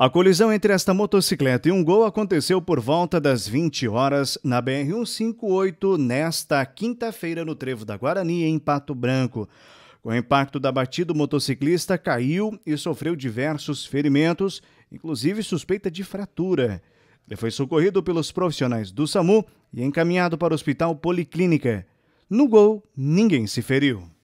A colisão entre esta motocicleta e um gol aconteceu por volta das 20 horas na BR-158 nesta quinta-feira no Trevo da Guarani, em Pato Branco. Com o impacto da batida, o motociclista caiu e sofreu diversos ferimentos, inclusive suspeita de fratura. Ele foi socorrido pelos profissionais do SAMU e encaminhado para o Hospital Policlínica. No gol, ninguém se feriu.